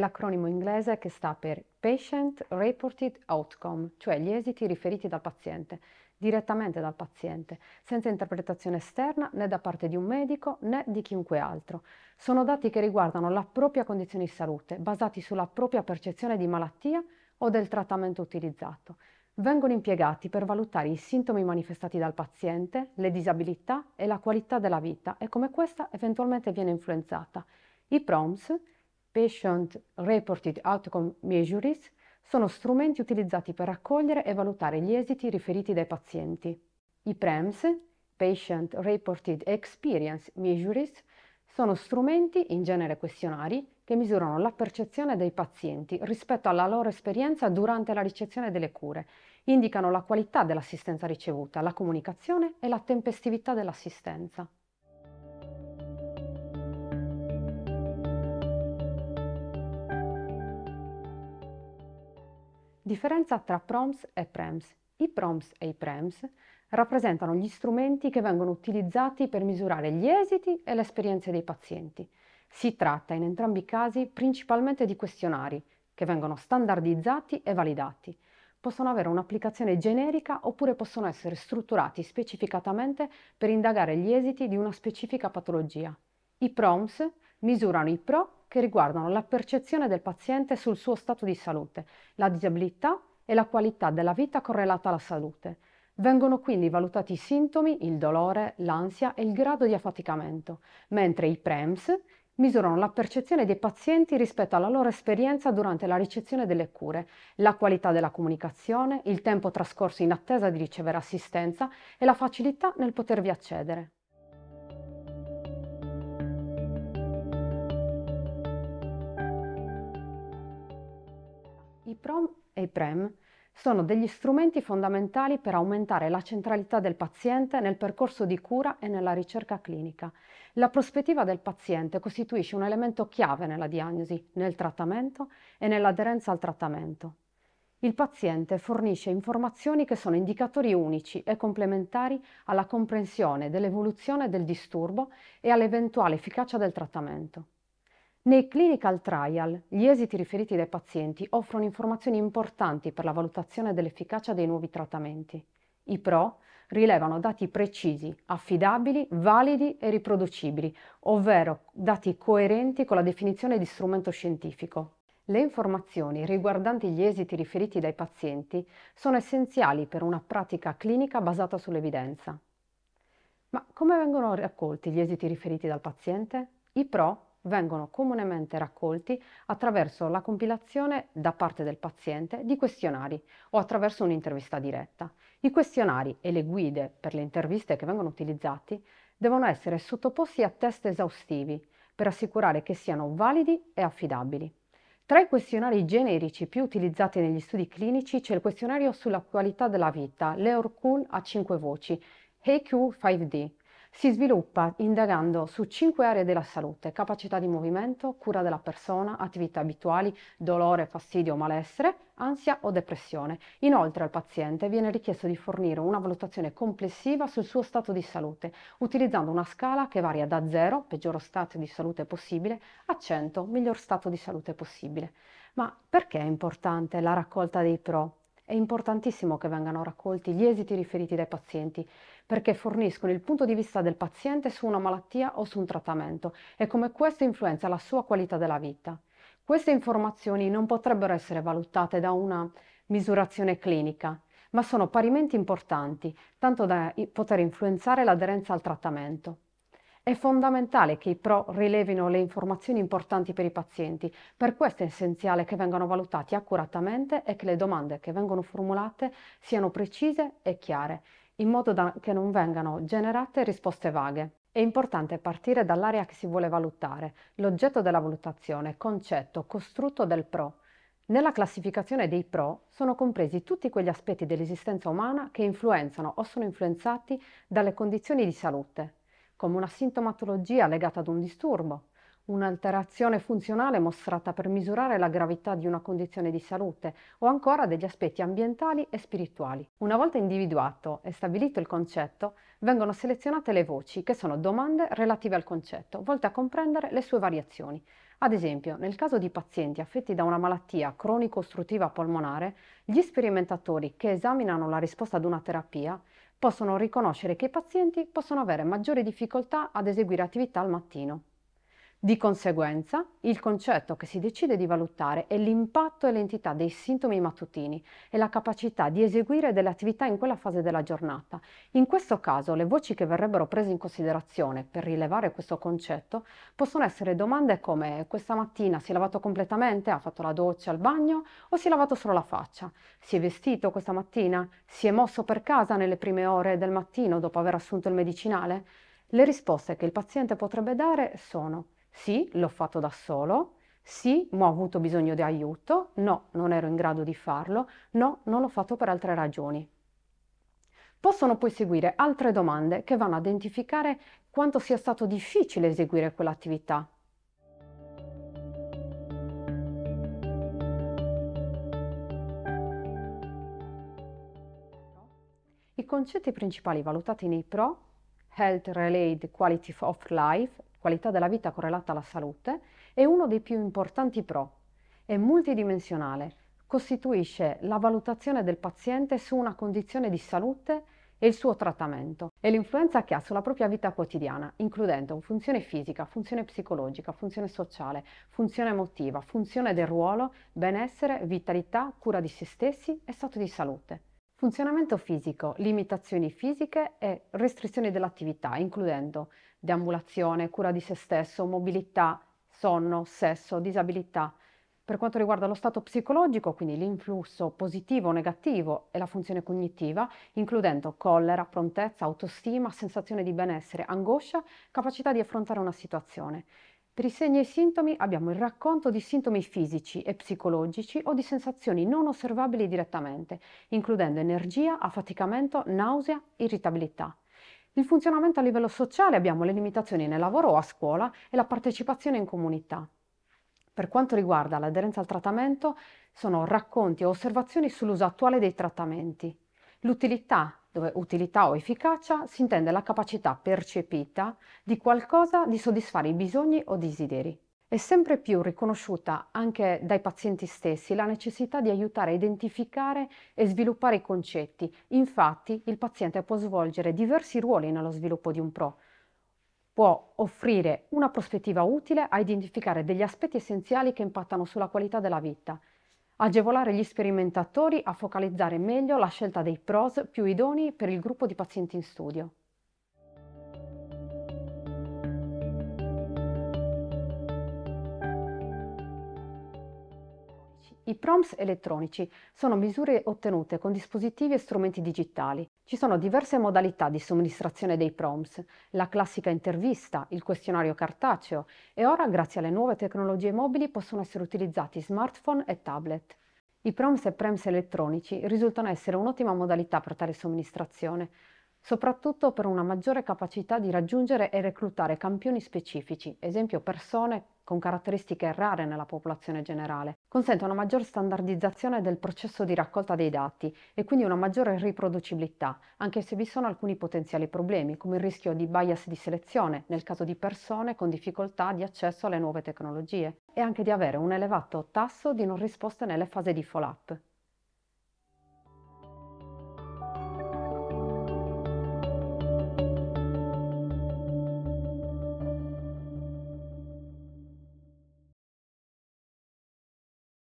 l'acronimo inglese che sta per Patient Reported Outcome, cioè gli esiti riferiti dal paziente, direttamente dal paziente, senza interpretazione esterna né da parte di un medico né di chiunque altro. Sono dati che riguardano la propria condizione di salute, basati sulla propria percezione di malattia o del trattamento utilizzato. Vengono impiegati per valutare i sintomi manifestati dal paziente, le disabilità e la qualità della vita e come questa eventualmente viene influenzata. I PROMS Patient Reported Outcome Measures sono strumenti utilizzati per raccogliere e valutare gli esiti riferiti dai pazienti. I PREMS, Patient Reported Experience Measures, sono strumenti, in genere questionari, che misurano la percezione dei pazienti rispetto alla loro esperienza durante la ricezione delle cure, indicano la qualità dell'assistenza ricevuta, la comunicazione e la tempestività dell'assistenza. Differenza tra proms e prems. I proms e i prems rappresentano gli strumenti che vengono utilizzati per misurare gli esiti e le esperienze dei pazienti. Si tratta in entrambi i casi principalmente di questionari che vengono standardizzati e validati. Possono avere un'applicazione generica oppure possono essere strutturati specificatamente per indagare gli esiti di una specifica patologia. I proms misurano i pro che riguardano la percezione del paziente sul suo stato di salute, la disabilità e la qualità della vita correlata alla salute. Vengono quindi valutati i sintomi, il dolore, l'ansia e il grado di affaticamento, mentre i PREMS misurano la percezione dei pazienti rispetto alla loro esperienza durante la ricezione delle cure, la qualità della comunicazione, il tempo trascorso in attesa di ricevere assistenza e la facilità nel potervi accedere. PROM e i PREM sono degli strumenti fondamentali per aumentare la centralità del paziente nel percorso di cura e nella ricerca clinica. La prospettiva del paziente costituisce un elemento chiave nella diagnosi, nel trattamento e nell'aderenza al trattamento. Il paziente fornisce informazioni che sono indicatori unici e complementari alla comprensione dell'evoluzione del disturbo e all'eventuale efficacia del trattamento. Nei clinical trial, gli esiti riferiti dai pazienti offrono informazioni importanti per la valutazione dell'efficacia dei nuovi trattamenti. I PRO rilevano dati precisi, affidabili, validi e riproducibili, ovvero dati coerenti con la definizione di strumento scientifico. Le informazioni riguardanti gli esiti riferiti dai pazienti sono essenziali per una pratica clinica basata sull'evidenza. Ma come vengono raccolti gli esiti riferiti dal paziente? I PRO vengono comunemente raccolti attraverso la compilazione da parte del paziente di questionari o attraverso un'intervista diretta. I questionari e le guide per le interviste che vengono utilizzati devono essere sottoposti a test esaustivi per assicurare che siano validi e affidabili. Tra i questionari generici più utilizzati negli studi clinici c'è il questionario sulla qualità della vita, l'EORCUL a 5 voci, HQ5D, si sviluppa indagando su cinque aree della salute, capacità di movimento, cura della persona, attività abituali, dolore, fastidio, o malessere, ansia o depressione. Inoltre al paziente viene richiesto di fornire una valutazione complessiva sul suo stato di salute, utilizzando una scala che varia da 0, peggior stato di salute possibile, a 100, miglior stato di salute possibile. Ma perché è importante la raccolta dei pro? È importantissimo che vengano raccolti gli esiti riferiti dai pazienti, perché forniscono il punto di vista del paziente su una malattia o su un trattamento e come questo influenza la sua qualità della vita. Queste informazioni non potrebbero essere valutate da una misurazione clinica, ma sono parimenti importanti, tanto da poter influenzare l'aderenza al trattamento. È fondamentale che i pro rilevino le informazioni importanti per i pazienti, per questo è essenziale che vengano valutati accuratamente e che le domande che vengono formulate siano precise e chiare, in modo da che non vengano generate risposte vaghe. È importante partire dall'area che si vuole valutare, l'oggetto della valutazione, concetto, costrutto del pro. Nella classificazione dei pro sono compresi tutti quegli aspetti dell'esistenza umana che influenzano o sono influenzati dalle condizioni di salute, come una sintomatologia legata ad un disturbo, un'alterazione funzionale mostrata per misurare la gravità di una condizione di salute o ancora degli aspetti ambientali e spirituali. Una volta individuato e stabilito il concetto, vengono selezionate le voci, che sono domande relative al concetto, volte a comprendere le sue variazioni. Ad esempio, nel caso di pazienti affetti da una malattia cronico-ostruttiva polmonare, gli sperimentatori che esaminano la risposta ad una terapia possono riconoscere che i pazienti possono avere maggiori difficoltà ad eseguire attività al mattino. Di conseguenza, il concetto che si decide di valutare è l'impatto e l'entità dei sintomi mattutini e la capacità di eseguire delle attività in quella fase della giornata. In questo caso, le voci che verrebbero prese in considerazione per rilevare questo concetto possono essere domande come questa mattina si è lavato completamente, ha fatto la doccia, il bagno o si è lavato solo la faccia? Si è vestito questa mattina? Si è mosso per casa nelle prime ore del mattino dopo aver assunto il medicinale? Le risposte che il paziente potrebbe dare sono sì, l'ho fatto da solo. Sì, ma ho avuto bisogno di aiuto. No, non ero in grado di farlo. No, non l'ho fatto per altre ragioni. Possono poi seguire altre domande che vanno a identificare quanto sia stato difficile eseguire quell'attività. I concetti principali valutati nei PRO, Health Related Quality of Life qualità della vita correlata alla salute, è uno dei più importanti pro. È multidimensionale, costituisce la valutazione del paziente su una condizione di salute e il suo trattamento e l'influenza che ha sulla propria vita quotidiana, includendo funzione fisica, funzione psicologica, funzione sociale, funzione emotiva, funzione del ruolo, benessere, vitalità, cura di se stessi e stato di salute. Funzionamento fisico, limitazioni fisiche e restrizioni dell'attività, includendo deambulazione, cura di se stesso, mobilità, sonno, sesso, disabilità. Per quanto riguarda lo stato psicologico, quindi l'influsso positivo o negativo e la funzione cognitiva, includendo collera, prontezza, autostima, sensazione di benessere, angoscia, capacità di affrontare una situazione. Per i segni e i sintomi abbiamo il racconto di sintomi fisici e psicologici o di sensazioni non osservabili direttamente, includendo energia, affaticamento, nausea, irritabilità. Il funzionamento a livello sociale abbiamo le limitazioni nel lavoro o a scuola e la partecipazione in comunità. Per quanto riguarda l'aderenza al trattamento, sono racconti e osservazioni sull'uso attuale dei trattamenti. L'utilità, dove utilità o efficacia si intende la capacità percepita di qualcosa di soddisfare i bisogni o desideri. È sempre più riconosciuta anche dai pazienti stessi la necessità di aiutare a identificare e sviluppare i concetti. Infatti il paziente può svolgere diversi ruoli nello sviluppo di un PRO. Può offrire una prospettiva utile a identificare degli aspetti essenziali che impattano sulla qualità della vita, agevolare gli sperimentatori a focalizzare meglio la scelta dei PROS più idonei per il gruppo di pazienti in studio. I PROMS elettronici sono misure ottenute con dispositivi e strumenti digitali. Ci sono diverse modalità di somministrazione dei PROMS, la classica intervista, il questionario cartaceo e ora, grazie alle nuove tecnologie mobili, possono essere utilizzati smartphone e tablet. I PROMS e PREMS elettronici risultano essere un'ottima modalità per tale somministrazione, soprattutto per una maggiore capacità di raggiungere e reclutare campioni specifici, esempio persone, con caratteristiche rare nella popolazione generale, consente una maggior standardizzazione del processo di raccolta dei dati e quindi una maggiore riproducibilità, anche se vi sono alcuni potenziali problemi, come il rischio di bias di selezione nel caso di persone con difficoltà di accesso alle nuove tecnologie e anche di avere un elevato tasso di non risposte nelle fasi di follow-up.